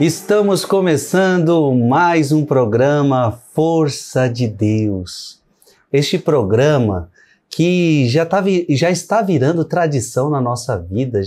Estamos começando mais um programa Força de Deus. Este programa que já, tá, já está virando tradição na nossa vida,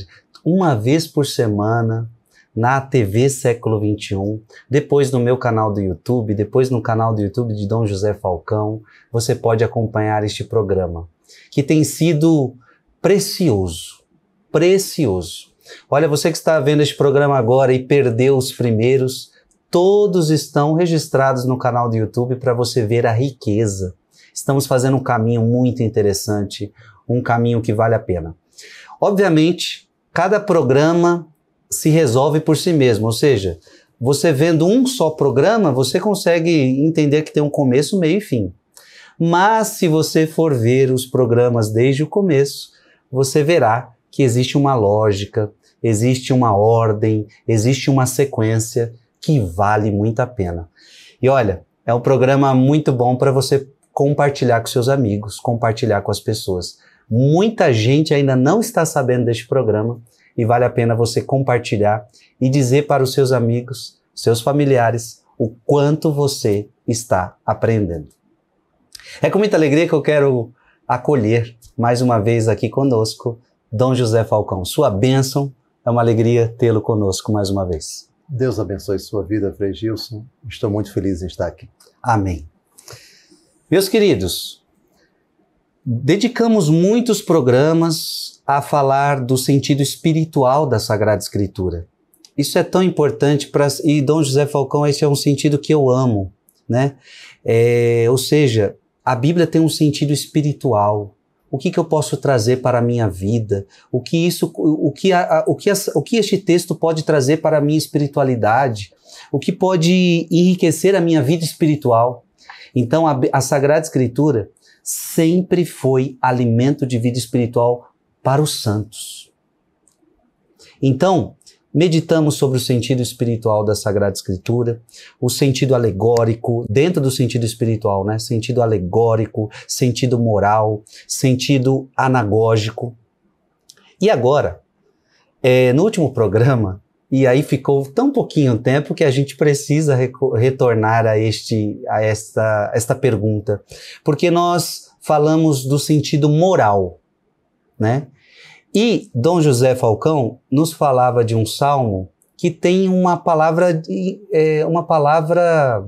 uma vez por semana, na TV Século XXI, depois no meu canal do YouTube, depois no canal do YouTube de Dom José Falcão, você pode acompanhar este programa, que tem sido precioso, precioso. Olha, você que está vendo este programa agora e perdeu os primeiros, todos estão registrados no canal do YouTube para você ver a riqueza. Estamos fazendo um caminho muito interessante, um caminho que vale a pena. Obviamente, cada programa se resolve por si mesmo, ou seja, você vendo um só programa, você consegue entender que tem um começo, meio e fim. Mas se você for ver os programas desde o começo, você verá que existe uma lógica, existe uma ordem, existe uma sequência que vale muito a pena. E olha, é um programa muito bom para você compartilhar com seus amigos, compartilhar com as pessoas. Muita gente ainda não está sabendo deste programa e vale a pena você compartilhar e dizer para os seus amigos, seus familiares, o quanto você está aprendendo. É com muita alegria que eu quero acolher mais uma vez aqui conosco Dom José Falcão. Sua bênção é uma alegria tê-lo conosco mais uma vez. Deus abençoe sua vida, Frei Gilson. Estou muito feliz em estar aqui. Amém. Meus queridos, dedicamos muitos programas a falar do sentido espiritual da Sagrada Escritura. Isso é tão importante para e Dom José Falcão esse é um sentido que eu amo, né? É, ou seja, a Bíblia tem um sentido espiritual o que, que eu posso trazer para a minha vida, o que isso, o que, a, o, que o que este texto pode trazer para a minha espiritualidade, o que pode enriquecer a minha vida espiritual. Então, a, a Sagrada Escritura sempre foi alimento de vida espiritual para os santos. Então, Meditamos sobre o sentido espiritual da Sagrada Escritura, o sentido alegórico, dentro do sentido espiritual, né? Sentido alegórico, sentido moral, sentido anagógico. E agora, é, no último programa, e aí ficou tão pouquinho tempo que a gente precisa retornar a, este, a esta, esta pergunta, porque nós falamos do sentido moral, né? E Dom José Falcão nos falava de um salmo que tem uma palavra, é, uma palavra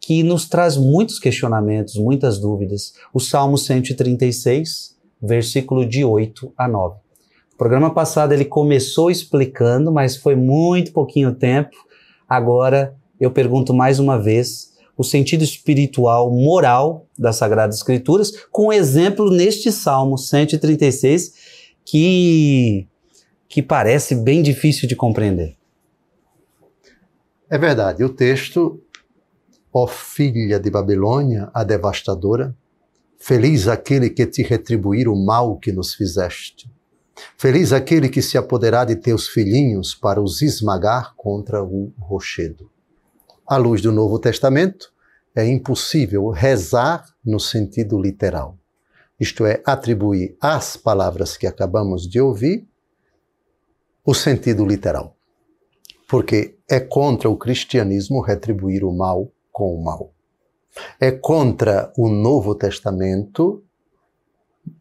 que nos traz muitos questionamentos, muitas dúvidas. O Salmo 136, versículo de 8 a 9. O programa passado ele começou explicando, mas foi muito pouquinho tempo. Agora eu pergunto mais uma vez o sentido espiritual, moral das Sagradas Escrituras, com exemplo neste Salmo 136, que, que parece bem difícil de compreender. É verdade. O texto, ó filha de Babilônia, a devastadora, feliz aquele que te retribuir o mal que nos fizeste. Feliz aquele que se apoderar de teus filhinhos para os esmagar contra o rochedo. À luz do Novo Testamento, é impossível rezar no sentido literal isto é, atribui às palavras que acabamos de ouvir o sentido literal. Porque é contra o cristianismo retribuir o mal com o mal. É contra o Novo Testamento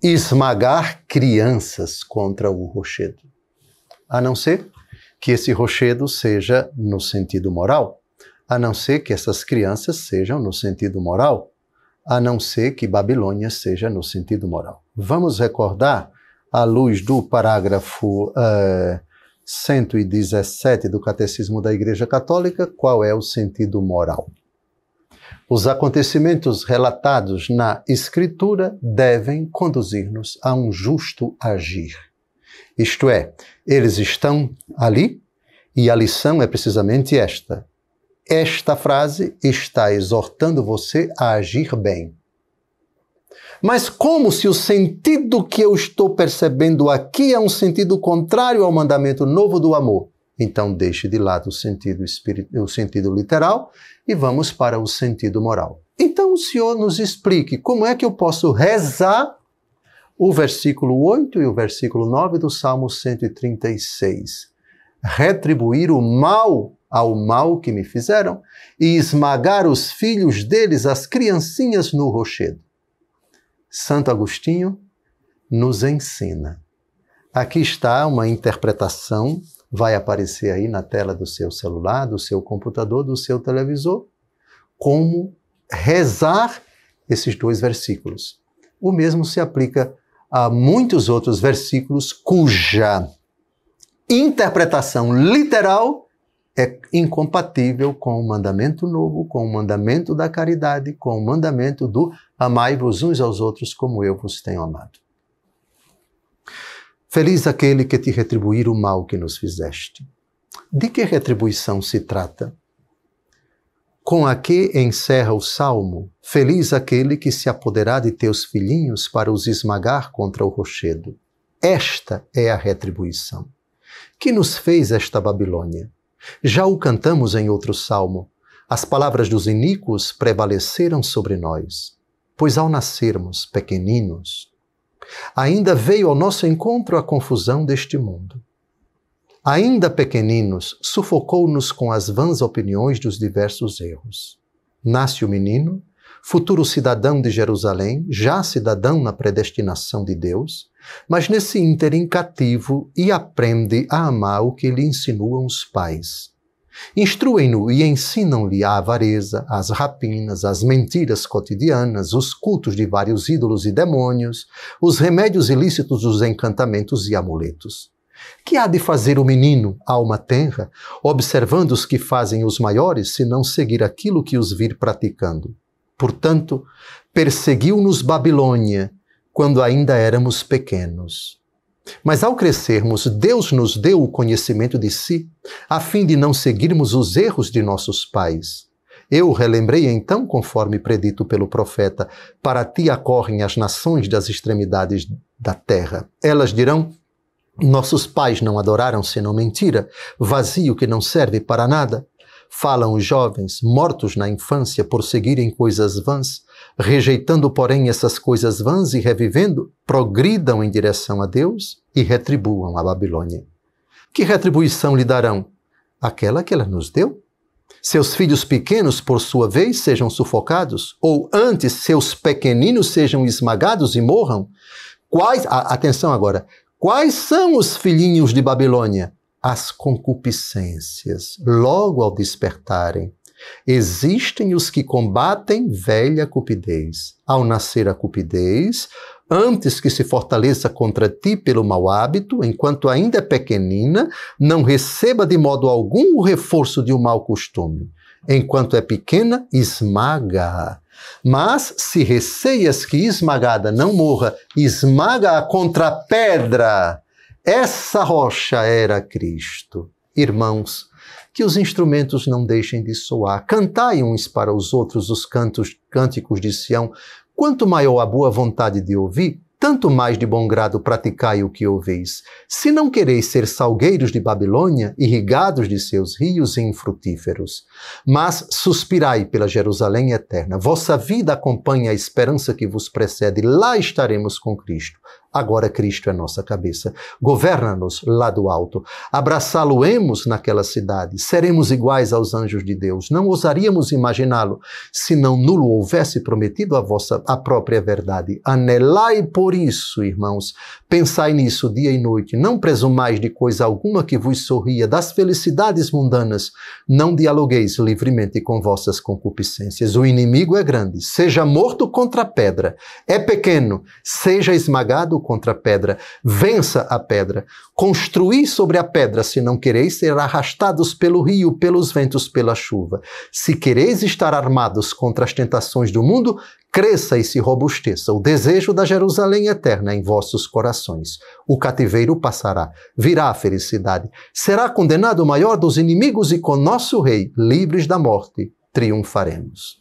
esmagar crianças contra o rochedo. A não ser que esse rochedo seja no sentido moral, a não ser que essas crianças sejam no sentido moral a não ser que Babilônia seja no sentido moral. Vamos recordar, à luz do parágrafo uh, eh, 117 do Catecismo da Igreja Católica, qual é o sentido moral. Os acontecimentos relatados na Escritura devem conduzir-nos a um justo agir. Isto é, eles estão ali e a lição é precisamente esta: esta frase está exortando você a agir bem. Mas como se o sentido que eu estou percebendo aqui é um sentido contrário ao mandamento novo do amor? Então deixe de lado o sentido, o sentido literal e vamos para o sentido moral. Então o Senhor nos explique como é que eu posso rezar o versículo 8 e o versículo 9 do Salmo 136. Retribuir o mal ao mal que me fizeram e esmagar os filhos deles, as criancinhas, no rochedo. Santo Agostinho nos ensina. Aqui está uma interpretação, vai aparecer aí na tela do seu celular, do seu computador, do seu televisor, como rezar esses dois versículos. O mesmo se aplica a muitos outros versículos cuja interpretação literal é incompatível com o mandamento novo, com o mandamento da caridade, com o mandamento do amai-vos uns aos outros como eu vos tenho amado. Feliz aquele que te retribuir o mal que nos fizeste. De que retribuição se trata? Com a que encerra o salmo: Feliz aquele que se apoderar de teus filhinhos para os esmagar contra o rochedo. Esta é a retribuição. Que nos fez esta Babilônia? Já o cantamos em outro salmo. As palavras dos iníquos prevaleceram sobre nós, pois ao nascermos pequeninos, ainda veio ao nosso encontro a confusão deste mundo. Ainda pequeninos, sufocou-nos com as vãs opiniões dos diversos erros. Nasce o menino, futuro cidadão de Jerusalém, já cidadão na predestinação de Deus, mas nesse ínterim cativo e aprende a amar o que lhe insinuam os pais. Instruem-no e ensinam-lhe a avareza, as rapinas, as mentiras cotidianas, os cultos de vários ídolos e demônios, os remédios ilícitos dos encantamentos e amuletos. Que há de fazer o menino, alma tenra, observando os que fazem os maiores, se não seguir aquilo que os vir praticando? Portanto, perseguiu-nos Babilônia quando ainda éramos pequenos. Mas ao crescermos, Deus nos deu o conhecimento de si, a fim de não seguirmos os erros de nossos pais. Eu relembrei então, conforme predito pelo profeta: Para ti acorrem as nações das extremidades da terra. Elas dirão: Nossos pais não adoraram senão mentira, vazio que não serve para nada. Falam os jovens, mortos na infância por seguirem coisas vãs, rejeitando, porém, essas coisas vãs e revivendo, progridam em direção a Deus e retribuam a Babilônia. Que retribuição lhe darão? Aquela que ela nos deu? Seus filhos pequenos, por sua vez, sejam sufocados? Ou antes, seus pequeninos sejam esmagados e morram? Quais, a, atenção agora, quais são os filhinhos de Babilônia? as concupiscências, logo ao despertarem. Existem os que combatem velha cupidez. Ao nascer a cupidez, antes que se fortaleça contra ti pelo mau hábito, enquanto ainda é pequenina, não receba de modo algum o reforço de um mau costume. Enquanto é pequena, esmaga. Mas se receias que esmagada não morra, esmaga-a contra a pedra essa rocha era Cristo. Irmãos, que os instrumentos não deixem de soar. Cantai uns para os outros os cantos, cânticos de Sião. Quanto maior a boa vontade de ouvir, tanto mais de bom grado praticai o que ouveis. Se não quereis ser salgueiros de Babilônia, irrigados de seus rios e infrutíferos. Mas suspirai pela Jerusalém eterna. Vossa vida acompanha a esperança que vos precede. Lá estaremos com Cristo, Agora Cristo é nossa cabeça. Governa-nos lá do alto. Abraçá-lo-emos naquela cidade. Seremos iguais aos anjos de Deus. Não ousaríamos imaginá-lo, se não nulo houvesse prometido a vossa a própria verdade. Anelai por isso, irmãos. Pensai nisso dia e noite. Não presumais de coisa alguma que vos sorria das felicidades mundanas. Não dialogueis livremente com vossas concupiscências. O inimigo é grande. Seja morto contra a pedra. É pequeno. Seja esmagado contra a pedra. Vença a pedra. Construí sobre a pedra, se não quereis ser arrastados pelo rio, pelos ventos, pela chuva. Se quereis estar armados contra as tentações do mundo, cresça e se robusteça o desejo da Jerusalém eterna é em vossos corações. O cativeiro passará, virá a felicidade. Será condenado o maior dos inimigos e com nosso rei, livres da morte, triunfaremos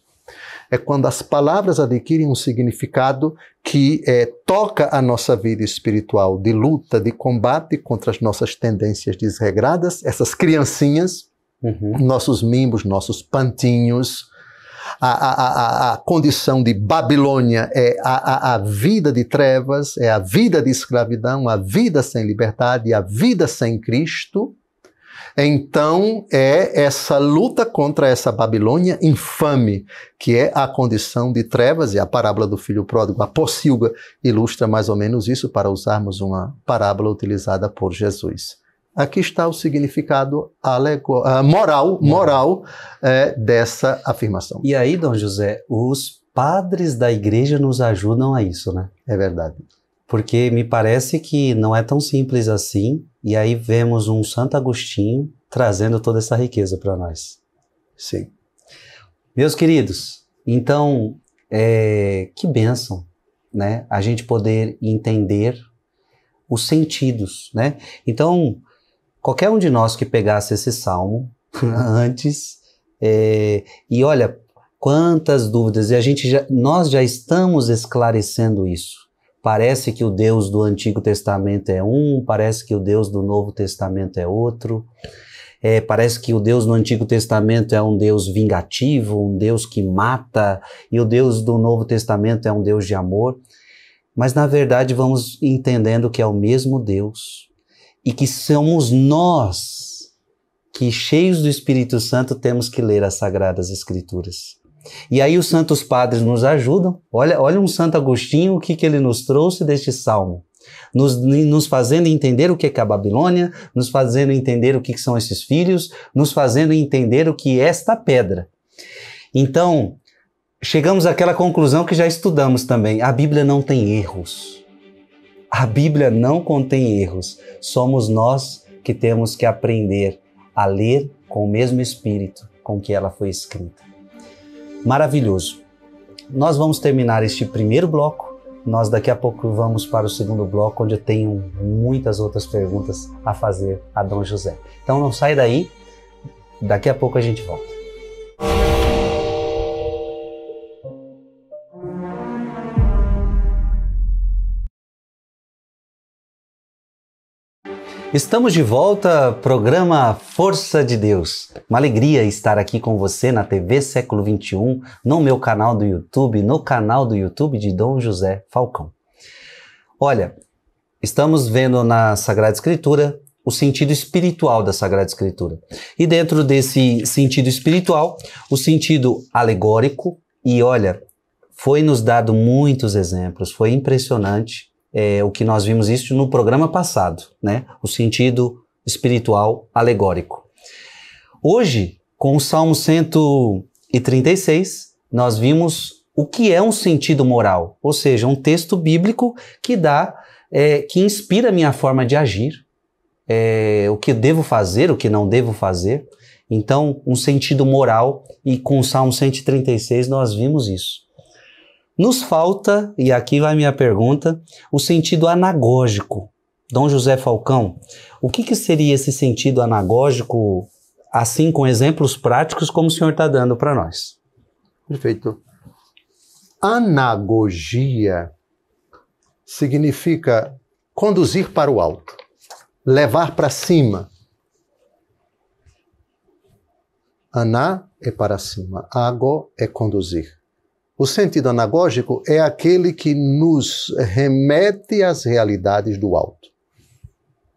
é quando as palavras adquirem um significado que é, toca a nossa vida espiritual de luta, de combate contra as nossas tendências desregradas, essas criancinhas, uhum. nossos mimbos, nossos pantinhos. A, a, a, a, condição de Babilônia é a, a vida de trevas, é a vida de escravidão, a vida sem liberdade, a vida sem Cristo. Então é essa luta contra essa Babilônia infame, que é a condição de trevas, e a parábola do filho pródigo, a pocilga, ilustra mais ou menos isso para usarmos uma parábola utilizada por Jesus. Aqui está o significado ah, moral, moral é, dessa afirmação. E aí, Dom José, os padres da igreja nos ajudam a isso, né? É verdade porque me parece que não é tão simples assim, e aí vemos um Santo Agostinho trazendo toda essa riqueza para nós. Sim. Meus queridos, então, é, que bênção, né? A gente poder entender os sentidos, né? Então, qualquer um de nós que pegasse esse salmo antes, é, e olha, quantas dúvidas, e a gente já, nós já estamos esclarecendo isso Parece que o Deus do Antigo Testamento é um, parece que o Deus do Novo Testamento é outro. É, parece que o Deus no Antigo Testamento é um Deus vingativo, um Deus que mata, e o Deus do Novo Testamento é um Deus de amor. Mas, na verdade, vamos entendendo que é o mesmo Deus e que somos nós que, cheios do Espírito Santo, temos que ler as Sagradas Escrituras. E aí os santos padres nos ajudam. Olha, olha um Santo Agostinho, o que, que ele nos trouxe deste salmo. Nos, nos, fazendo entender o que é a Babilônia, nos fazendo entender o que são esses filhos, nos fazendo entender o que é esta pedra. Então, chegamos àquela conclusão que já estudamos também: a Bíblia não tem erros. A Bíblia não contém erros. Somos nós que temos que aprender a ler com o mesmo espírito com que ela foi escrita maravilhoso. Nós vamos terminar este primeiro bloco. Nós daqui a pouco vamos para o segundo bloco, onde eu tenho muitas outras perguntas a fazer a Dom José. Então não sai daí, daqui a pouco a gente volta. Estamos de volta, programa Força de Deus. Uma alegria estar aqui com você na TV Século XXI, no meu canal do YouTube, no canal do YouTube de Dom José Falcão. Olha, estamos vendo na Sagrada Escritura o sentido espiritual da Sagrada Escritura. E dentro desse sentido espiritual, o sentido alegórico, e olha, foi nos dado muitos exemplos, foi impressionante é, o que nós vimos isso no programa passado, né? O sentido espiritual alegórico. Hoje, com o Salmo 136, nós vimos o que é um sentido moral, ou seja, um texto bíblico que dá, é, que inspira a minha forma de agir, é, o que devo fazer, o que não devo fazer. Então, um sentido moral, e com o Salmo 136 nós vimos isso. Nos falta, e aqui vai minha pergunta, o sentido anagógico. Dom José Falcão, o que, que seria esse sentido anagógico, assim com exemplos práticos, como o senhor está dando para nós? Perfeito. Anagogia significa conduzir para o alto, levar para cima. Aná é para cima, ago é conduzir. O sentido anagógico é aquele que nos remete às realidades do alto.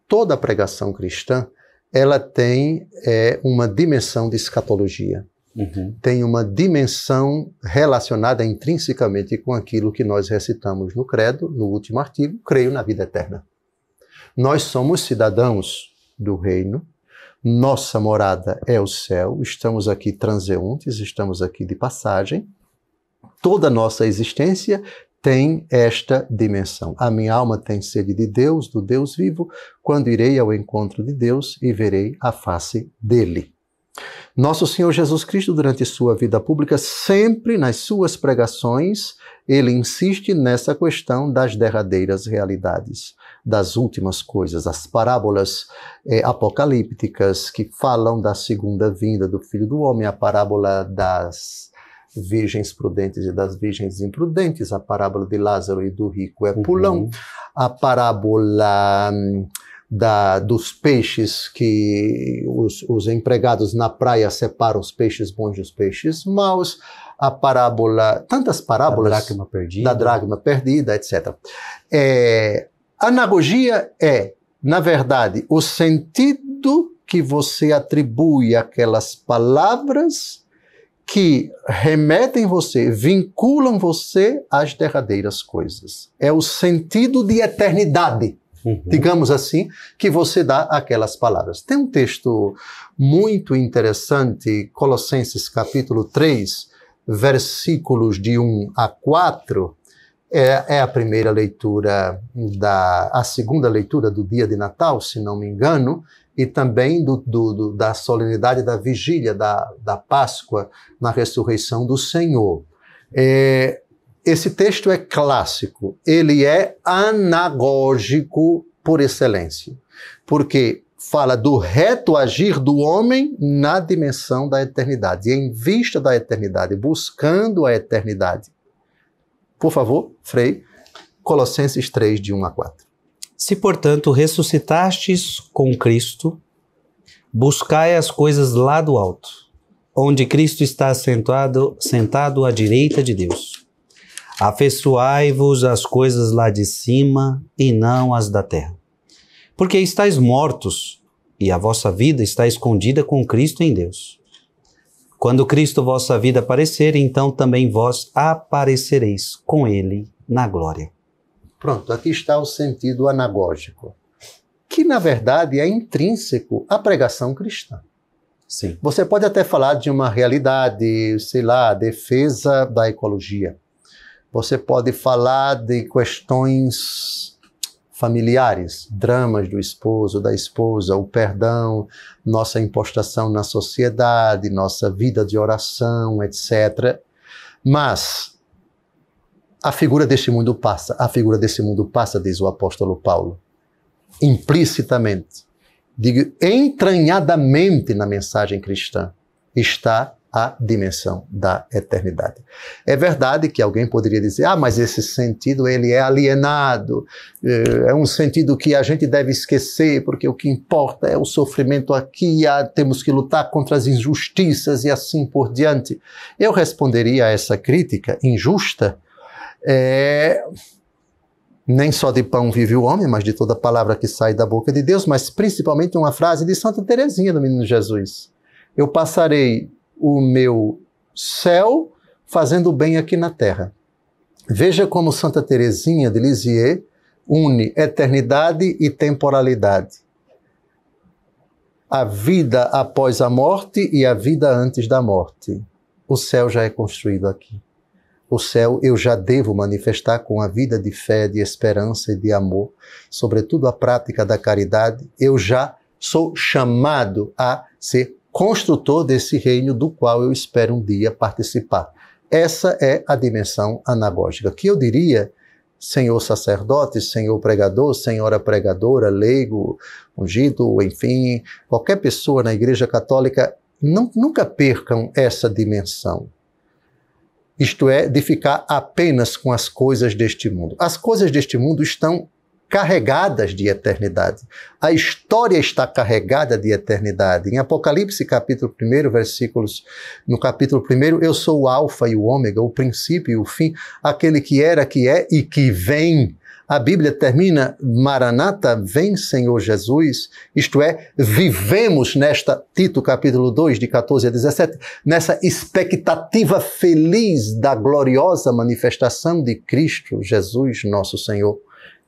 Toda a pregação cristã ela tem é, uma dimensão de escatologia, uhum. tem uma dimensão relacionada intrinsecamente com aquilo que nós recitamos no credo, no último artigo, creio na vida eterna. Nós somos cidadãos do reino, nossa morada é o céu, estamos aqui transeuntes, estamos aqui de passagem, toda a nossa existência tem esta dimensão. A minha alma tem sede de Deus, do Deus vivo, quando irei ao encontro de Deus e verei a face dele. Nosso Senhor Jesus Cristo, durante sua vida pública, sempre nas suas pregações, ele insiste nessa questão das derradeiras realidades, das últimas coisas, as parábolas eh, apocalípticas que falam da segunda vinda do Filho do Homem, a parábola das virgens prudentes e das virgens imprudentes, a parábola de Lázaro e do rico é uhum. pulão, uhum. a parábola hum, da, dos peixes que os, os empregados na praia separam os peixes bons e os peixes maus, a parábola, tantas parábolas. Da dracma perdida. Da dracma perdida, etc. É, anagogia é, na verdade, o sentido que você atribui àquelas palavras que remetem você, vinculam você às derradeiras coisas. É o sentido de eternidade, uhum. digamos assim, que você dá àquelas palavras. Tem um texto muito interessante, Colossenses capítulo 3, versículos de 1 a 4. É, é a primeira leitura da a segunda leitura do dia de Natal, se não me engano, e também do, do, da solenidade da vigília da, da Páscoa na ressurreição do Senhor. É, esse texto é clássico, ele é anagógico por excelência, porque fala do reto agir do homem na dimensão da eternidade, em vista da eternidade, buscando a eternidade. Por favor, Frei, Colossenses 3, de 1 a 4. Se, portanto, ressuscitastes com Cristo, buscai as coisas lá do alto, onde Cristo está sentado, sentado à direita de Deus. Afeiçoai-vos às coisas lá de cima e não às da terra. Porque estáis mortos, e a vossa vida está escondida com Cristo em Deus. Quando Cristo vossa vida aparecer, então também vós aparecereis com Ele na glória. Pronto, aqui está o sentido anagógico, que na verdade é intrínseco à pregação cristã. Sim. Você pode até falar de uma realidade, sei lá, defesa da ecologia. Você pode falar de questões familiares, dramas do esposo, da esposa, o perdão, nossa impostação na sociedade, nossa vida de oração, etc. Mas a figura deste mundo passa, a figura desse mundo passa, diz o apóstolo Paulo, implicitamente, digo entranhadamente na mensagem cristã, está a dimensão da eternidade. É verdade que alguém poderia dizer, ah, mas esse sentido ele é alienado, eh, é um sentido que a gente deve esquecer, porque o que importa é o sofrimento aqui, ah, temos que lutar contra as injustiças e assim por diante. Eu responderia a essa crítica injusta é, nem só de pão vive o homem, mas de toda palavra que sai da boca de Deus, mas principalmente uma frase de Santa Teresinha do Menino Jesus. Eu passarei o meu céu fazendo bem aqui na terra. Veja como Santa Teresinha de Lisieux une eternidade e temporalidade. A vida após a morte e a vida antes da morte. O céu já é construído aqui o céu eu já devo manifestar com a vida de fé, de esperança e de amor, sobretudo a prática da caridade, eu já sou chamado a ser construtor desse reino do qual eu espero um dia participar. Essa é a dimensão anagógica, que eu diria, senhor sacerdote, senhor pregador, senhora pregadora, leigo, ungido, enfim, qualquer pessoa na Igreja Católica, não, nunca percam essa dimensão isto é, de ficar apenas com as coisas deste mundo. As coisas deste mundo estão carregadas de eternidade. A história está carregada de eternidade. Em Apocalipse, capítulo 1, versículos, no capítulo 1, eu sou o alfa e o ômega, o princípio e o fim, aquele que era, que é e que vem a Bíblia termina: Maranata, vem Senhor Jesus, isto é, vivemos nesta, Tito capítulo 2, de 14 a 17, nessa expectativa feliz da gloriosa manifestação de Cristo Jesus, nosso Senhor.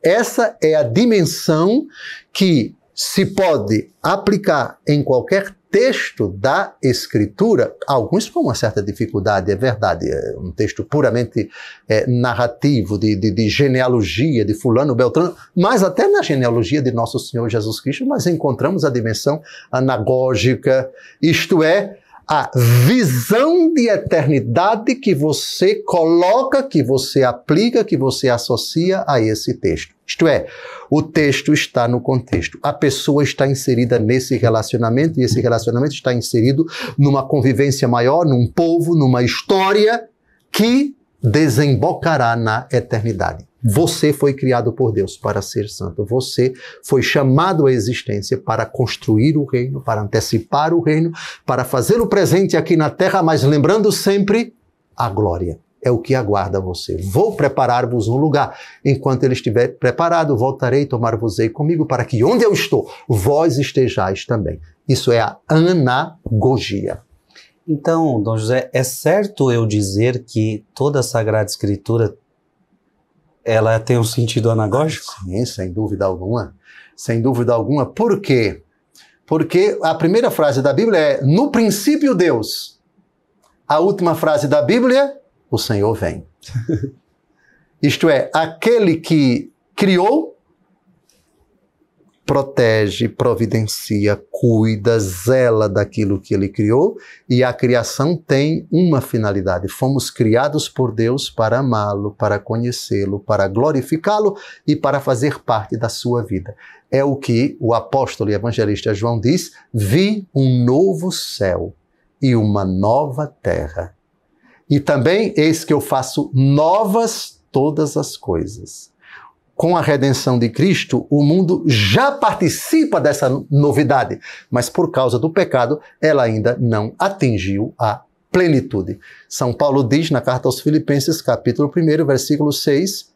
Essa é a dimensão que se pode aplicar em qualquer texto da Escritura, alguns com uma certa dificuldade, é verdade, é um texto puramente é, narrativo, de, de, de, genealogia, de Fulano, Beltrano, mas até na genealogia de Nosso Senhor Jesus Cristo nós encontramos a dimensão anagógica, isto é, a visão de eternidade que você coloca, que você aplica, que você associa a esse texto. Isto é, o texto está no contexto. A pessoa está inserida nesse relacionamento e esse relacionamento está inserido numa convivência maior, num povo, numa história que desembocará na eternidade. Você foi criado por Deus para ser santo. Você foi chamado à existência para construir o reino, para antecipar o reino, para fazer o presente aqui na terra, mas lembrando sempre a glória. É o que aguarda você. Vou preparar-vos um lugar. Enquanto ele estiver preparado, voltarei, tomar-vos-ei comigo, para que onde eu estou, vós estejais também. Isso é a anagogia. Então, Dom José, é certo eu dizer que toda a Sagrada Escritura ela tem um sentido anagógico? Sim, sem dúvida alguma. Sem dúvida alguma. Por quê? Porque a primeira frase da Bíblia é: No princípio, Deus. A última frase da Bíblia: O Senhor vem. Isto é, aquele que criou protege, providencia, cuida, zela daquilo que ele criou e a criação tem uma finalidade. Fomos criados por Deus para amá-lo, para conhecê-lo, para glorificá-lo e para fazer parte da sua vida. É o que o apóstolo e evangelista João diz: vi um novo céu e uma nova terra. E também eis que eu faço novas todas as coisas com a redenção de Cristo, o mundo já participa dessa novidade, mas por causa do pecado, ela ainda não atingiu a plenitude. São Paulo diz na carta aos Filipenses, capítulo 1, versículo 6,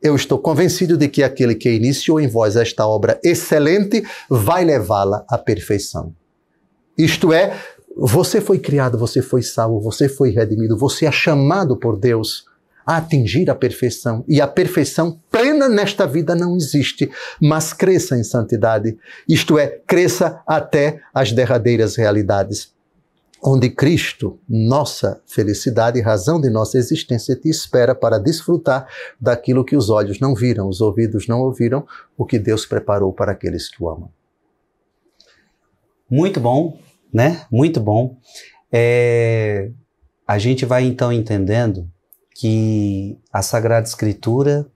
eu estou convencido de que aquele que iniciou em vós esta obra excelente vai levá-la à perfeição. Isto é, você foi criado, você foi salvo, você foi redimido, você é chamado por Deus a atingir a perfeição. E a perfeição plena nesta vida não existe, mas cresça em santidade, isto é, cresça até as derradeiras realidades, onde Cristo, nossa felicidade e razão de nossa existência, te espera para desfrutar daquilo que os olhos não viram, os ouvidos não ouviram, o que Deus preparou para aqueles que o amam. Muito bom, né? Muito bom. É... A gente vai então entendendo que a Sagrada Escritura,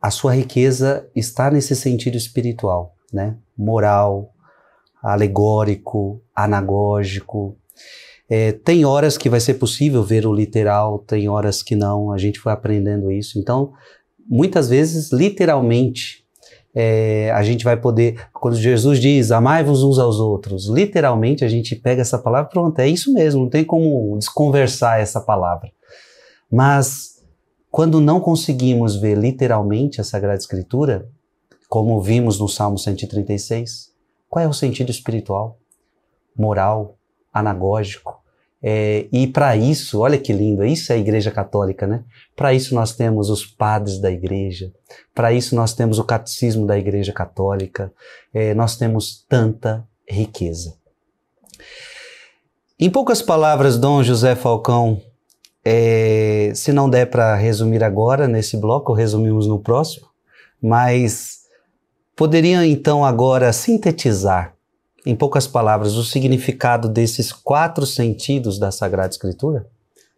a sua riqueza está nesse sentido espiritual, né? moral, alegórico, anagógico. É, tem horas que vai ser possível ver o literal, tem horas que não, a gente foi aprendendo isso. Então, muitas vezes, literalmente, é, a gente vai poder, quando Jesus diz, amai-vos uns aos outros, literalmente a gente pega essa palavra, pronto, é isso mesmo, não tem como desconversar essa palavra. Mas quando não conseguimos ver literalmente a Sagrada Escritura, como vimos no Salmo 136, qual é o sentido espiritual, moral, anagógico? É, e para isso, olha que lindo, isso é a Igreja Católica, né? Para isso nós temos os padres da Igreja, para isso nós temos o catecismo da Igreja Católica, é, nós temos tanta riqueza. Em poucas palavras, Dom José Falcão é, se não der para resumir agora nesse bloco, resumimos no próximo, mas poderiam então agora sintetizar em poucas palavras o significado desses quatro sentidos da Sagrada Escritura?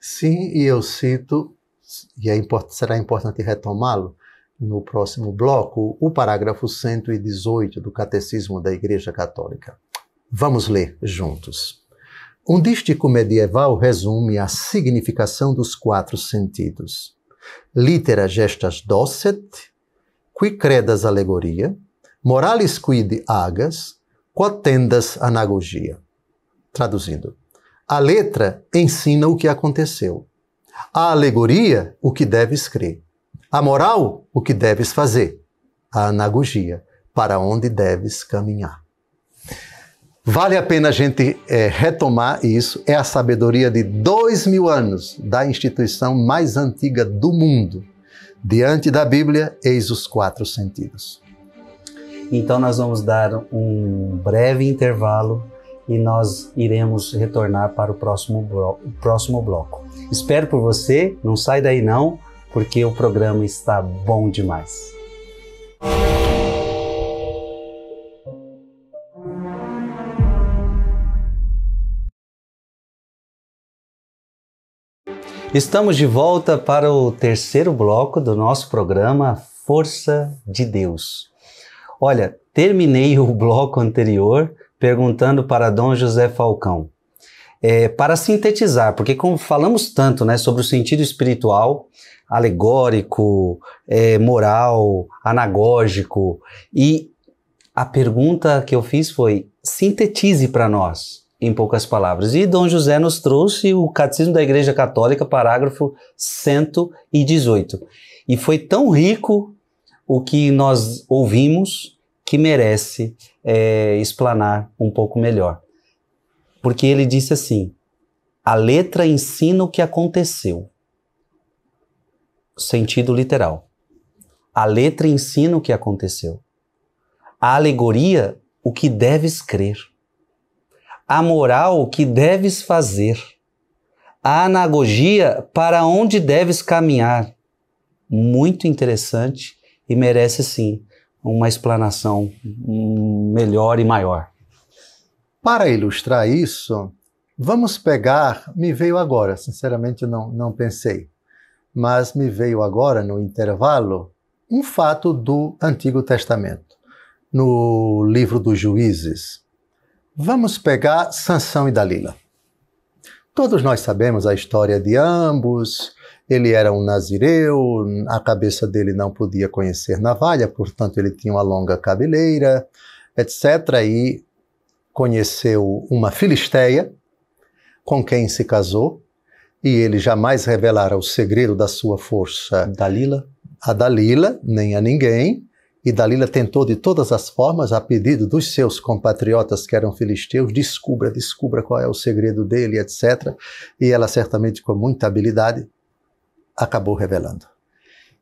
Sim, e eu cito, e é import, será importante retomá-lo no próximo bloco, o parágrafo 118 do Catecismo da Igreja Católica. Vamos ler juntos. Um dístico medieval resume a significação dos quatro sentidos. Litera gestas docet, qui credas alegoria, moralis quid agas, quotendas anagogia. Traduzindo, a letra ensina o que aconteceu. A alegoria, o que deves crer. A moral, o que deves fazer. A anagogia, para onde deves caminhar. Vale a pena a gente é, retomar isso. É a sabedoria de dois mil anos da instituição mais antiga do mundo. Diante da Bíblia, eis os quatro sentidos. Então, nós vamos dar um breve intervalo e nós iremos retornar para o próximo, blo próximo bloco. Espero por você, não sai daí não, porque o programa está bom demais. Música Estamos de volta para o terceiro bloco do nosso programa Força de Deus. Olha, terminei o bloco anterior perguntando para Dom José Falcão. É, para sintetizar, porque como falamos tanto né, sobre o sentido espiritual, alegórico, é, moral, anagógico, e a pergunta que eu fiz foi: sintetize para nós em poucas palavras. E Dom José nos trouxe o Catecismo da Igreja Católica, parágrafo 118. E foi tão rico o que nós ouvimos que merece é, explanar um pouco melhor. Porque ele disse assim: a letra ensina o que aconteceu. Sentido literal. A letra ensina o que aconteceu. A alegoria, o que deves crer a moral que deves fazer, a anagogia para onde deves caminhar. Muito interessante e merece sim uma explanação melhor e maior. Para ilustrar isso, vamos pegar, me veio agora, sinceramente não, não pensei, mas me veio agora no intervalo um fato do Antigo Testamento, no livro dos Juízes. Vamos pegar Sansão e Dalila. Todos nós sabemos a história de ambos. Ele era um nazireu, a cabeça dele não podia conhecer navalha, portanto ele tinha uma longa cabeleira, etc. E conheceu uma filisteia com quem se casou e ele jamais revelara o segredo da sua força. Dalila? A Dalila, nem a ninguém. E Dalila tentou de todas as formas, a pedido dos seus compatriotas que eram filisteus, descubra, descubra qual é o segredo dele, etc. E ela certamente com muita habilidade acabou revelando.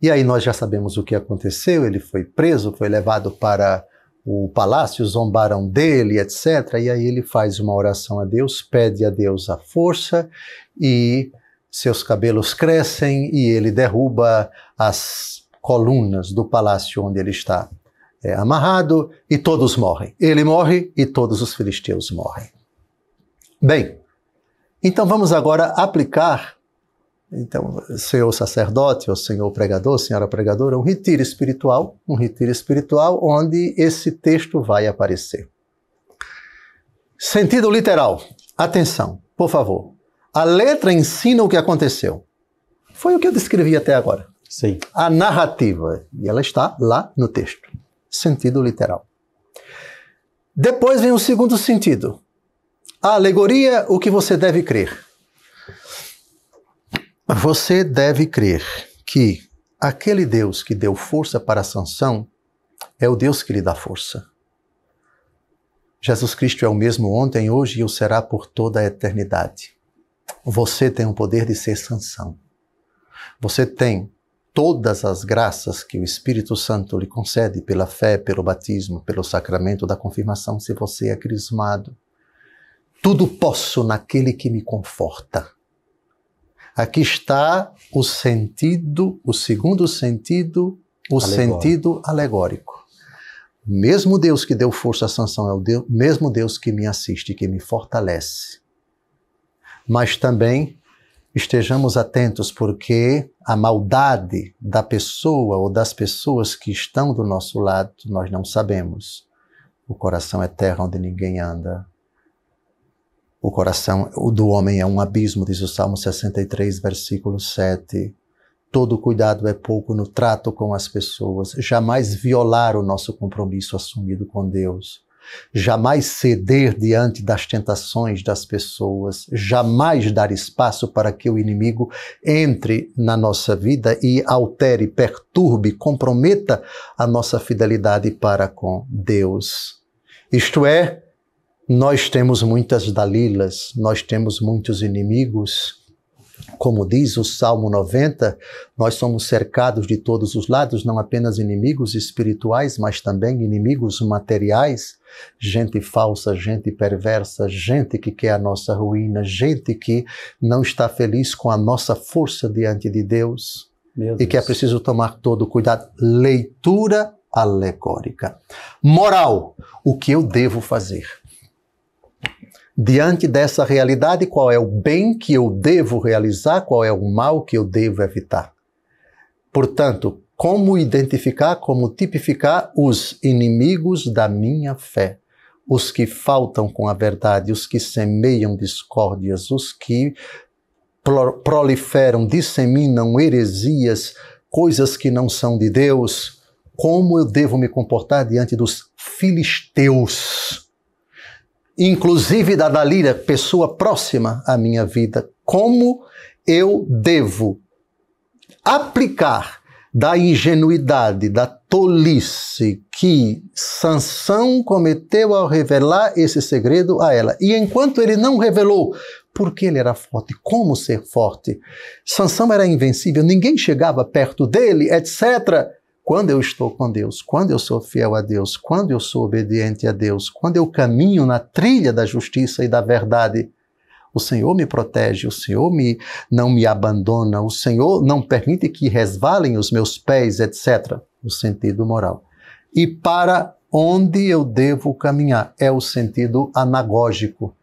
E aí nós já sabemos o que aconteceu, ele foi preso, foi levado para o palácio, zombaram dele, etc. E aí ele faz uma oração a Deus, pede a Deus a força e seus cabelos crescem e ele derruba as colunas do palácio onde ele está é, amarrado e todos morrem. Ele morre e todos os filisteus morrem. Bem, então vamos agora aplicar. Então, senhor sacerdote, ou senhor pregador, senhora pregadora, um retiro espiritual, um retiro espiritual onde esse texto vai aparecer. Sentido literal. Atenção, por favor. A letra ensina o que aconteceu. Foi o que eu descrevi até agora. Sim. A narrativa, e ela está lá no texto. Sentido literal. Depois vem o segundo sentido. A alegoria, o que você deve crer? Você deve crer que aquele Deus que deu força para a sanção é o Deus que lhe dá força. Jesus Cristo é o mesmo ontem, hoje e o será por toda a eternidade. Você tem o poder de ser sanção Você tem todas as graças que o Espírito Santo lhe concede pela fé, pelo batismo, pelo sacramento da confirmação, se você é crismado. Tudo posso naquele que me conforta. Aqui está o sentido, o segundo sentido, o alegórico. sentido alegórico. Mesmo Deus que deu força a Sansão é o Deus, mesmo Deus que me assiste, que me fortalece. Mas também estejamos atentos, porque a maldade da pessoa ou das pessoas que estão do nosso lado nós não sabemos. O coração é terra onde ninguém anda. O coração do homem é um abismo, diz o Salmo 63, versículo 7. Todo cuidado é pouco no trato com as pessoas. Jamais violar o nosso compromisso assumido com Deus jamais ceder diante das tentações das pessoas, jamais dar espaço para que o inimigo entre na nossa vida e altere, perturbe, comprometa a nossa fidelidade para com Deus. Isto é, nós temos muitas Dalilas, nós temos muitos inimigos, como diz o Salmo 90, nós somos cercados de todos os lados, não apenas inimigos espirituais, mas também inimigos materiais, gente falsa, gente perversa, gente que quer a nossa ruína, gente que não está feliz com a nossa força diante de Deus Meu e Deus. que é preciso tomar todo cuidado. Leitura alegórica. Moral: o que eu devo fazer? Diante dessa realidade, qual é o bem que eu devo realizar, qual é o mal que eu devo evitar? Portanto, como identificar, como tipificar os inimigos da minha fé, os que faltam com a verdade, os que semeiam discórdias, os que proliferam, disseminam heresias, coisas que não são de Deus. Como eu devo me comportar diante dos filisteus? inclusive da Dalila, pessoa próxima à minha vida, como eu devo aplicar da ingenuidade, da tolice que Sansão cometeu ao revelar esse segredo a ela. E enquanto ele não revelou, porque ele era forte, como ser forte? Sansão era invencível, ninguém chegava perto dele, etc. Quando eu estou com Deus, quando eu sou fiel a Deus, quando eu sou obediente a Deus, quando eu caminho na trilha da justiça e da verdade, o Senhor me protege, o Senhor me, não me abandona, o Senhor não permite que resvalem os meus pés, etc. O sentido moral. E para onde eu devo caminhar? É o sentido anagógico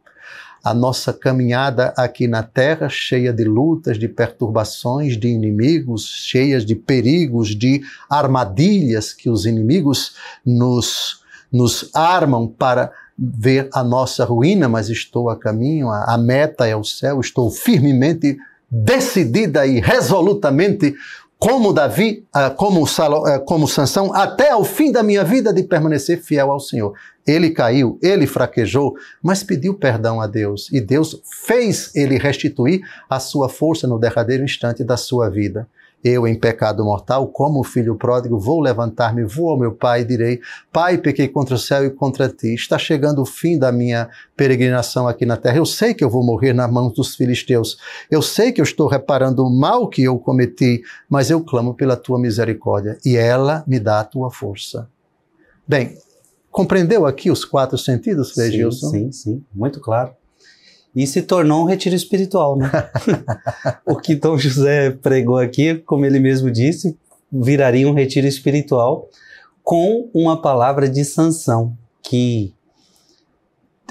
a nossa caminhada aqui na terra, cheia de lutas, de perturbações, de inimigos, cheias de perigos, de armadilhas que os inimigos nos, nos armam para ver a nossa ruína, mas estou a caminho, a, a meta é o céu, estou firmemente decidida e resolutamente como Davi, ah, como, Salom, ah, como Sansão, até o fim da minha vida de permanecer fiel ao Senhor. Ele caiu, ele fraquejou, mas pediu perdão a Deus e Deus fez ele restituir a sua força no derradeiro instante da sua vida eu em pecado mortal, como filho pródigo, vou levantar-me, vou ao meu pai e direi: Pai, pequei contra o céu e contra ti. Está chegando o fim da minha peregrinação aqui na terra. Eu sei que eu vou morrer nas mãos dos filisteus. Eu sei que eu estou reparando o mal que eu cometi, mas eu clamo pela tua misericórdia e ela me dá a tua força. Bem, compreendeu aqui os quatro sentidos, Frei Sim, sim, sim, muito claro e se tornou um retiro espiritual, né? o que Dom José pregou aqui, como ele mesmo disse, viraria um retiro espiritual com uma palavra de sanção, que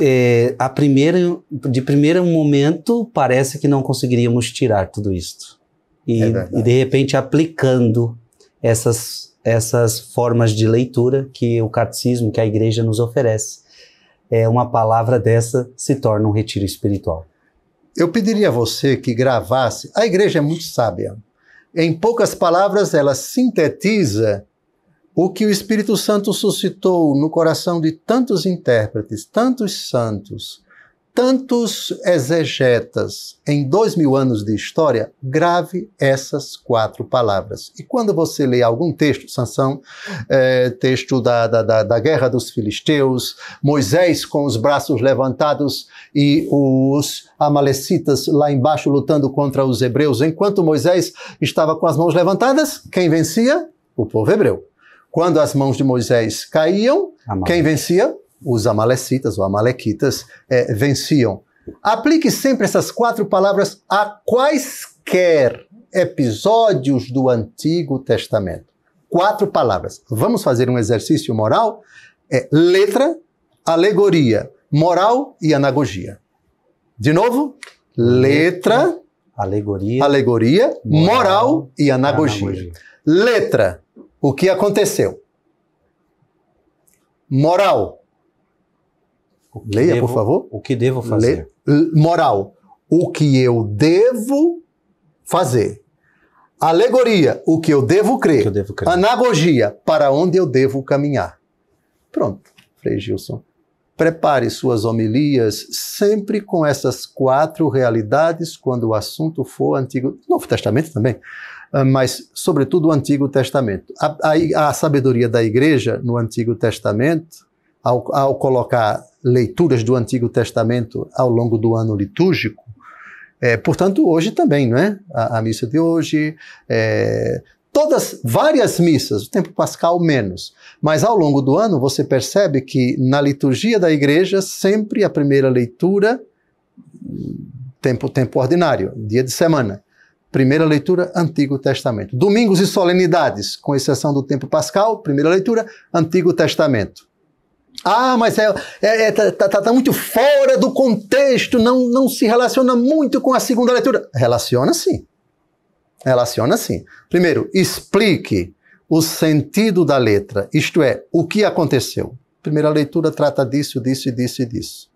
é, a primeira, de primeiro momento parece que não conseguiríamos tirar tudo isso. E, é e de repente aplicando essas, essas formas de leitura que o catecismo, que a igreja nos oferece é, uma palavra dessa se torna um retiro espiritual. Eu pediria a você que gravasse. A igreja é muito sábia. Em poucas palavras, ela sintetiza o que o Espírito Santo suscitou no coração de tantos intérpretes, tantos santos, tantos exegetas em dois mil anos de história, grave essas quatro palavras. E quando você lê algum texto, Sansão, é, texto da, da, da, Guerra dos Filisteus, Moisés com os braços levantados e os amalecitas lá embaixo lutando contra os hebreus, enquanto Moisés estava com as mãos levantadas, quem vencia? O povo hebreu. Quando as mãos de Moisés caíam, quem vencia? os amalecitas ou amalequitas é, venciam. Aplique sempre essas quatro palavras a quaisquer episódios do Antigo Testamento. Quatro palavras. Vamos fazer um exercício moral? É letra, alegoria, moral e anagogia. De novo, letra, letra alegoria, alegoria moral, moral e anagogia. anagogia. Letra, o que aconteceu? Moral, Leia, devo, por favor. O que devo fazer? Le, moral. O que eu devo fazer. Alegoria. O que eu devo crer. Eu devo crer. Anagogia. Para onde eu devo caminhar. Pronto, Frei Gilson. Prepare suas homilias sempre com essas quatro realidades quando o assunto for Antigo. Novo Testamento também ah, mas sobretudo o Antigo Testamento. A, a, a, sabedoria da igreja no Antigo Testamento, ao, ao colocar leituras do Antigo Testamento ao longo do ano litúrgico. É, portanto, hoje também, não é? A, a missa de hoje, é, todas, várias missas, o tempo pascal menos. Mas ao longo do ano você percebe que na liturgia da igreja, sempre a primeira leitura, tempo, tempo ordinário, dia de semana. Primeira leitura, Antigo Testamento. Domingos e solenidades, com exceção do tempo pascal, primeira leitura, Antigo Testamento. Ah, mas é, é, é tá, tá, tá, tá, muito fora do contexto, não, não se relaciona muito com a segunda leitura. Relaciona sim. Relaciona sim. Primeiro, explique o sentido da letra, isto é, o que aconteceu. Primeira leitura trata disso, disso, disso e disso.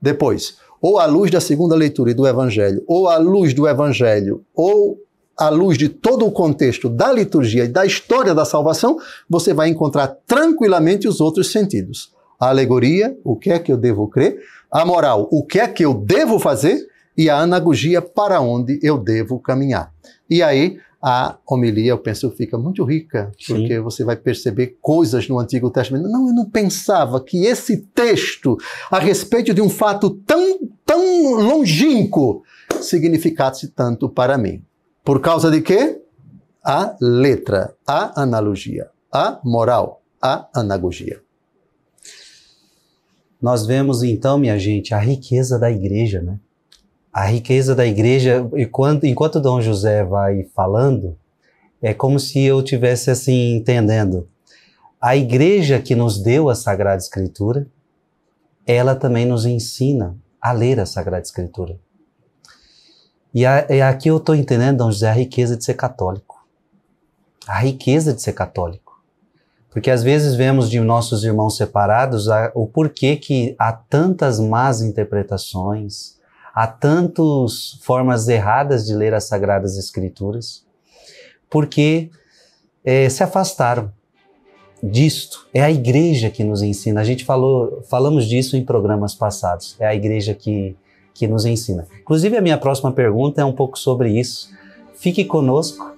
Depois, ou à luz da segunda leitura e do Evangelho, ou à luz do Evangelho, ou à luz de todo o contexto da liturgia e da história da salvação, você vai encontrar tranquilamente os outros sentidos. A alegoria, o que é que eu devo crer? A moral, o que é que eu devo fazer? E a anagogia, para onde eu devo caminhar. E aí, a homilia, eu penso, fica muito rica, porque Sim. você vai perceber coisas no Antigo Testamento. Não, eu não pensava que esse texto, a respeito de um fato tão, tão longínquo, significasse tanto para mim. Por causa de quê? A letra, a analogia, a moral, a anagogia. Nós vemos então, minha gente, a riqueza da igreja, né? A riqueza da igreja, enquanto, enquanto Dom José vai falando, é como se eu tivesse assim entendendo. A igreja que nos deu a Sagrada Escritura, ela também nos ensina a ler a Sagrada Escritura. E, a, e é aqui eu estou entendendo, Dom José, a riqueza de ser católico. A riqueza de ser católico. Porque às vezes vemos de nossos irmãos separados a, o porquê que há tantas más interpretações, há tantas formas erradas de ler as Sagradas Escrituras, porque é, se afastaram disto. É a igreja que nos ensina. A gente falou, falamos disso em programas passados. É a igreja que que nos ensina. Inclusive, a minha próxima pergunta é um pouco sobre isso. Fique conosco,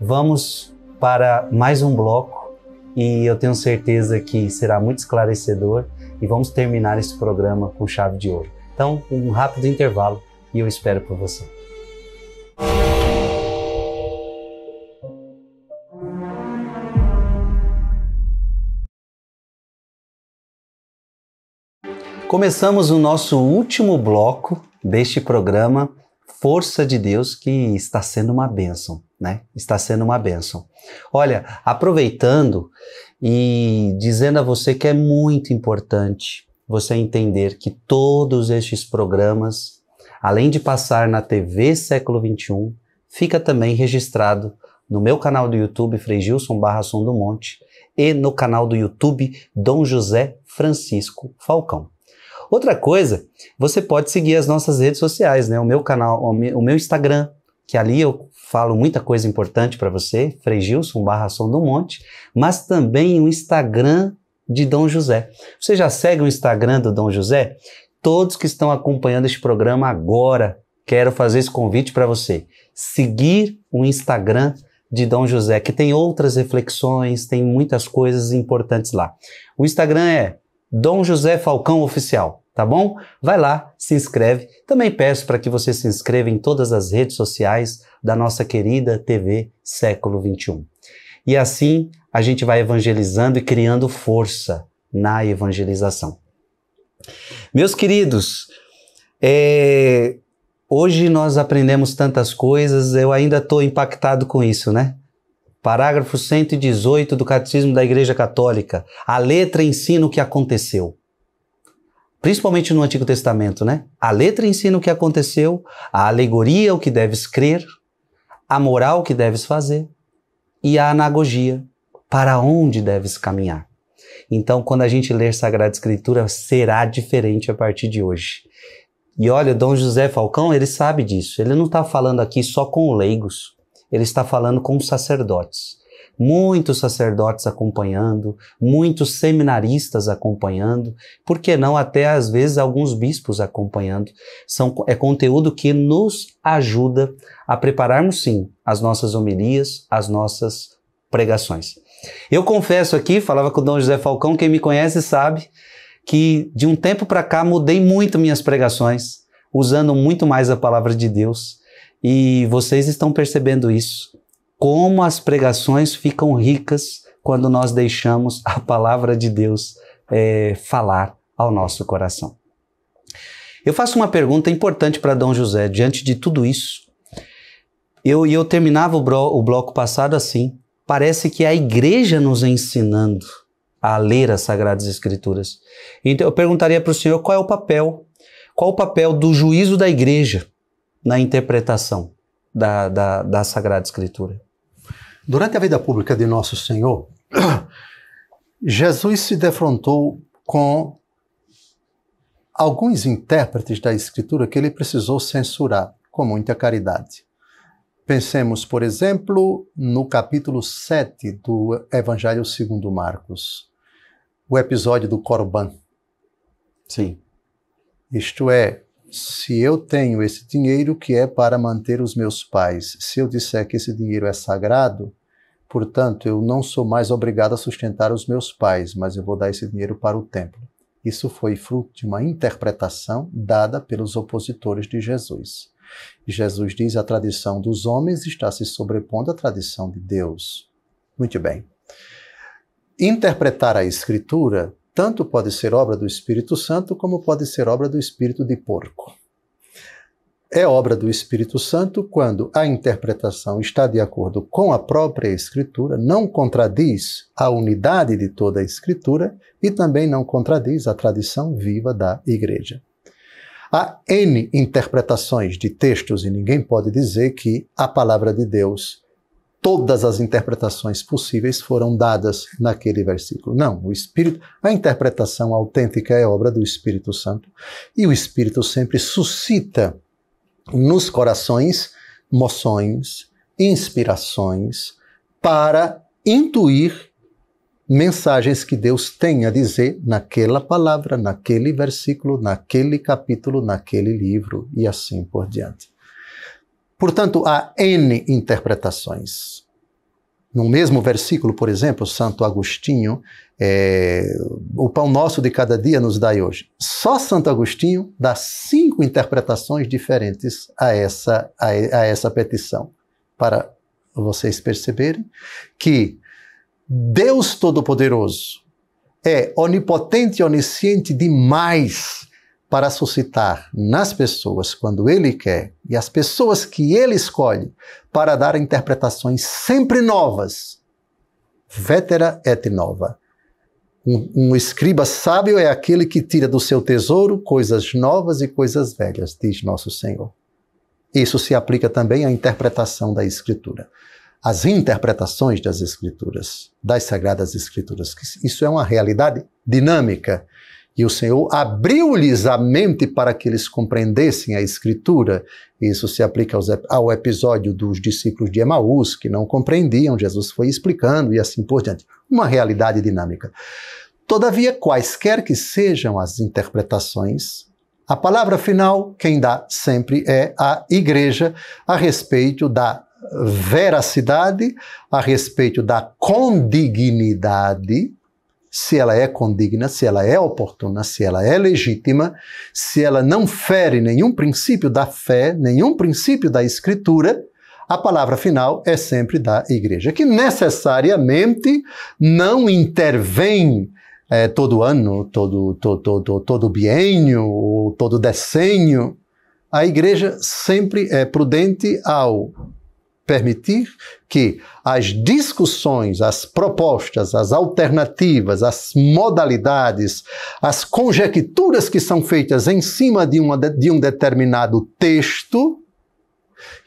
vamos para mais um bloco e eu tenho certeza que será muito esclarecedor e vamos terminar esse programa com chave de ouro. Então, um rápido intervalo e eu espero por você. Começamos o nosso último bloco deste programa Força de Deus, que está sendo uma bênção, né? Está sendo uma bênção. Olha, aproveitando e dizendo a você que é muito importante você entender que todos estes programas, além de passar na TV Século XXI, fica também registrado no meu canal do YouTube, Frei Gilson Barra Som do Monte, e no canal do YouTube Dom José Francisco Falcão. Outra coisa, você pode seguir as nossas redes sociais, né? O meu canal, o meu Instagram, que ali eu falo muita coisa importante para você, Frei barra Som do Monte, mas também o Instagram de Dom José. Você já segue o Instagram do Dom José? Todos que estão acompanhando este programa agora, quero fazer esse convite para você. Seguir o Instagram de Dom José, que tem outras reflexões, tem muitas coisas importantes lá. O Instagram é Dom José Falcão Oficial, tá bom? Vai lá, se inscreve. Também peço para que você se inscreva em todas as redes sociais da nossa querida TV Século XXI. E assim a gente vai evangelizando e criando força na evangelização. Meus queridos, é... hoje nós aprendemos tantas coisas, eu ainda estou impactado com isso, né? Parágrafo 118 do Catecismo da Igreja Católica. A letra ensina o que aconteceu. Principalmente no Antigo Testamento, né? A letra ensina o que aconteceu, a alegoria o que deves crer, a moral o que deves fazer e a anagogia para onde deves caminhar. Então, quando a gente ler Sagrada Escritura, será diferente a partir de hoje. E olha, Dom José Falcão, ele sabe disso. Ele não está falando aqui só com leigos ele está falando com sacerdotes. Muitos sacerdotes acompanhando, muitos seminaristas acompanhando, por que não até às vezes alguns bispos acompanhando. São, é conteúdo que nos ajuda a prepararmos sim as nossas homilias, as nossas pregações. Eu confesso aqui, falava com o Dom José Falcão, quem me conhece sabe que de um tempo para cá mudei muito minhas pregações, usando muito mais a palavra de Deus. E vocês estão percebendo isso. Como as pregações ficam ricas quando nós deixamos a palavra de Deus é, falar ao nosso coração. Eu faço uma pergunta importante para Dom José, diante de tudo isso. Eu, eu terminava o, bro, o bloco passado assim. Parece que é a igreja nos ensinando a ler as Sagradas Escrituras. Então eu perguntaria para o senhor qual é o papel, qual o papel do juízo da igreja na interpretação da, da, da Sagrada Escritura. Durante a vida pública de Nosso Senhor, Jesus se defrontou com alguns intérpretes da Escritura que ele precisou censurar com muita caridade. Pensemos, por exemplo, no capítulo 7 do Evangelho segundo Marcos, o episódio do Corban. Sim. Isto é, se eu tenho esse dinheiro que é para manter os meus pais, se eu disser que esse dinheiro é sagrado, portanto, eu não sou mais obrigado a sustentar os meus pais, mas eu vou dar esse dinheiro para o templo. Isso foi fruto de uma interpretação dada pelos opositores de Jesus. Jesus diz: a tradição dos homens está se sobrepondo à tradição de Deus. Muito bem. Interpretar a Escritura tanto pode ser obra do Espírito Santo como pode ser obra do espírito de porco. É obra do Espírito Santo quando a interpretação está de acordo com a própria Escritura, não contradiz a unidade de toda a Escritura e também não contradiz a tradição viva da Igreja. Há N interpretações de textos e ninguém pode dizer que a palavra de Deus todas as interpretações possíveis foram dadas naquele versículo. Não, o Espírito, a interpretação autêntica é obra do Espírito Santo e o Espírito sempre suscita nos corações moções, inspirações para intuir mensagens que Deus tem a dizer naquela palavra, naquele versículo, naquele capítulo, naquele livro e assim por diante. Portanto, há N interpretações. No mesmo versículo, por exemplo, Santo Agostinho, é, o pão nosso de cada dia nos dai hoje. Só Santo Agostinho dá cinco interpretações diferentes a essa, a, a essa petição, para vocês perceberem que Deus Todo-Poderoso é onipotente e onisciente demais para suscitar nas pessoas quando ele quer e as pessoas que ele escolhe para dar interpretações sempre novas. Vetera et nova. Um, um, escriba sábio é aquele que tira do seu tesouro coisas novas e coisas velhas, diz nosso Senhor. Isso se aplica também à interpretação da Escritura. As interpretações das Escrituras, das Sagradas Escrituras, isso é uma realidade dinâmica e o Senhor abriu-lhes a mente para que eles compreendessem a Escritura. Isso se aplica ao episódio dos discípulos de Emaús, que não compreendiam, Jesus foi explicando e assim por diante. Uma realidade dinâmica. Todavia, quaisquer que sejam as interpretações, a palavra final, quem dá sempre é a igreja a respeito da veracidade, a respeito da condignidade se ela é condigna, se ela é oportuna, se ela é legítima, se ela não fere nenhum princípio da fé, nenhum princípio da escritura, a palavra final é sempre da igreja, que necessariamente não intervém é, todo ano, todo, todo, todo, todo bienio, ou todo decênio. A igreja sempre é prudente ao permitir que as discussões, as propostas, as alternativas, as modalidades, as conjecturas que são feitas em cima de, uma, de um determinado texto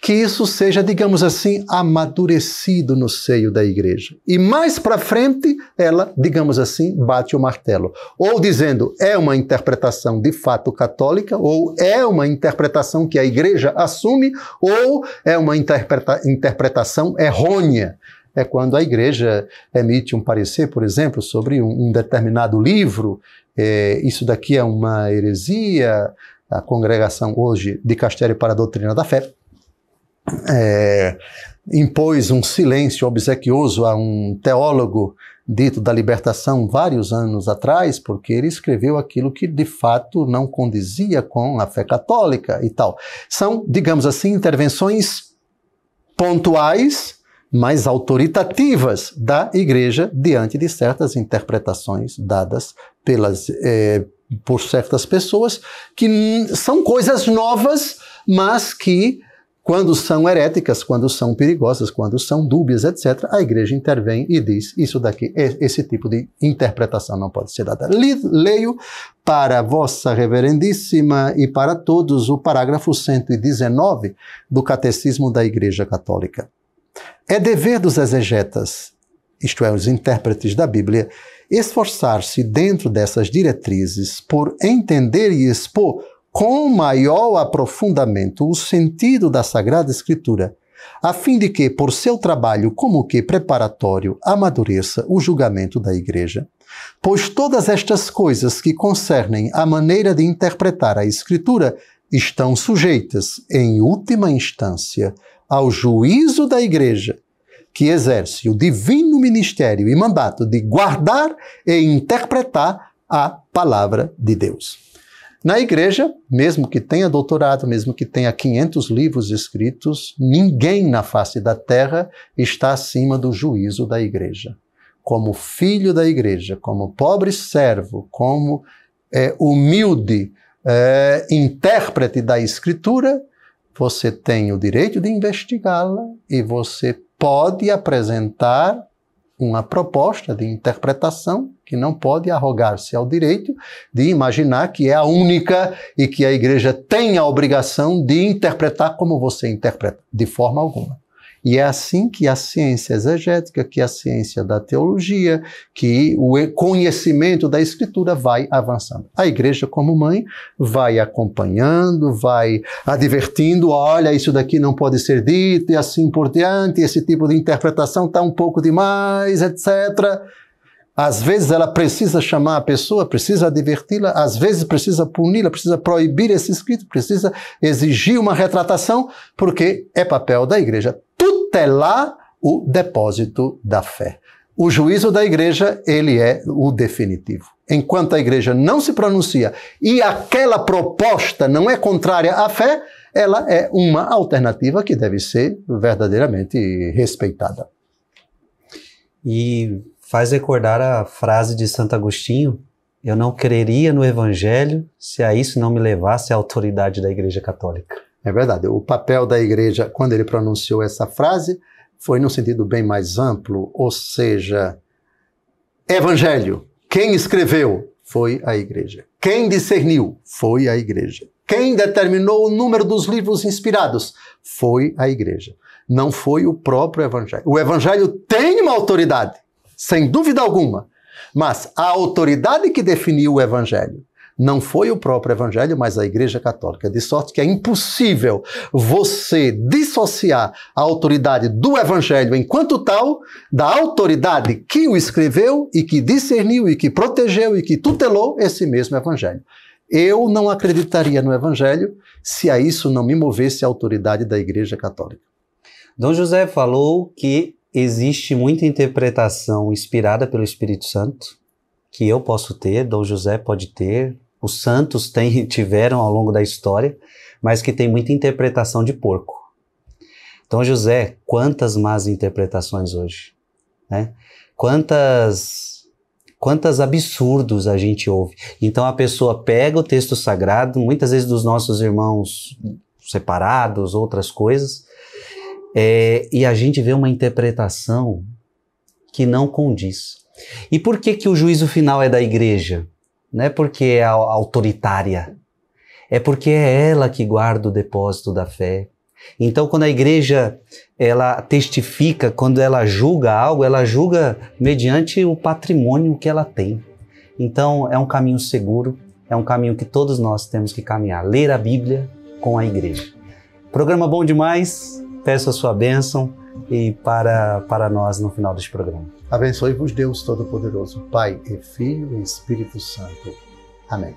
que isso seja, digamos assim, amadurecido no seio da igreja. E mais para frente, ela, digamos assim, bate o martelo. Ou dizendo, é uma interpretação de fato católica, ou é uma interpretação que a igreja assume, ou é uma interpreta interpretação errônea é quando a igreja emite um parecer, por exemplo, sobre um, um determinado livro, é, isso daqui é uma heresia, a congregação hoje de castelo para a Doutrina da Fé é, impôs um silêncio obsequioso a um teólogo dito da libertação vários anos atrás, porque ele escreveu aquilo que de fato não condizia com a fé católica e tal. São, digamos assim, intervenções pontuais, mas autoritativas da Igreja diante de certas interpretações dadas pelas, é, por certas pessoas que são coisas novas, mas que quando são heréticas, quando são perigosas, quando são dúbias, etc., a igreja intervém e diz: isso daqui, esse tipo de interpretação não pode ser dada. Leio para Vossa Reverendíssima e para todos o parágrafo 119 do Catecismo da Igreja Católica. É dever dos exegetas, isto é, os intérpretes da Bíblia, esforçar-se dentro dessas diretrizes por entender e expor com maior aprofundamento o sentido da Sagrada Escritura, a fim de que, por seu trabalho como que preparatório, amadureça o julgamento da Igreja. Pois todas estas coisas que concernem a maneira de interpretar a Escritura estão sujeitas, em última instância, ao juízo da Igreja, que exerce o divino ministério e mandato de guardar e interpretar a palavra de Deus. Na igreja, mesmo que tenha doutorado, mesmo que tenha 500 livros escritos, ninguém na face da terra está acima do juízo da igreja. Como filho da igreja, como pobre servo, como é, humilde é, intérprete da escritura, você tem o direito de investigá-la e você pode apresentar uma proposta de interpretação que não pode arrogar-se ao direito de imaginar que é a única e que a igreja tem a obrigação de interpretar como você interpreta, de forma alguma. E é assim que a ciência exegética, que a ciência da teologia, que o conhecimento da escritura vai avançando. A igreja, como mãe, vai acompanhando, vai advertindo: olha, isso daqui não pode ser dito, e assim por diante, esse tipo de interpretação está um pouco demais, etc. Às vezes ela precisa chamar a pessoa, precisa adverti-la, às vezes precisa puni-la, precisa proibir esse escrito, precisa exigir uma retratação, porque é papel da igreja tutelar o depósito da fé. O juízo da igreja, ele é o definitivo. Enquanto a igreja não se pronuncia e aquela proposta não é contrária à fé, ela é uma alternativa que deve ser verdadeiramente respeitada. E faz recordar a frase de Santo Agostinho: Eu não creria no evangelho se a isso não me levasse a autoridade da Igreja Católica. É verdade. O papel da igreja, quando ele pronunciou essa frase, foi num sentido bem mais amplo, ou seja, evangelho. Quem escreveu foi a igreja. Quem discerniu foi a igreja. Quem determinou o número dos livros inspirados foi a igreja. Não foi o próprio evangelho. O evangelho tem uma autoridade, sem dúvida alguma, mas a autoridade que definiu o evangelho não foi o próprio Evangelho, mas a Igreja Católica. De sorte que é impossível você dissociar a autoridade do Evangelho enquanto tal da autoridade que o escreveu e que discerniu e que protegeu e que tutelou esse mesmo Evangelho. Eu não acreditaria no Evangelho se a isso não me movesse a autoridade da Igreja Católica. Dom José falou que existe muita interpretação inspirada pelo Espírito Santo, que eu posso ter, Dom José pode ter, os santos tem, tiveram ao longo da história, mas que tem muita interpretação de porco. Então, José, quantas más interpretações hoje, né? Quantas quantas absurdos a gente ouve. Então a pessoa pega o texto sagrado, muitas vezes dos nossos irmãos separados, outras coisas, é, e a gente vê uma interpretação que não condiz. E por que que o juízo final é da igreja? Não é porque é autoritária. É porque é ela que guarda o depósito da fé. Então, quando a igreja ela testifica, quando ela julga algo, ela julga mediante o patrimônio que ela tem. Então, é um caminho seguro, é um caminho que todos nós temos que caminhar. Ler a Bíblia com a igreja. Programa bom demais. Peço a sua bênção e para, para nós no final deste programa. Abençoe-vos Deus Todo-Poderoso, Pai e Filho e Espírito Santo. Amém.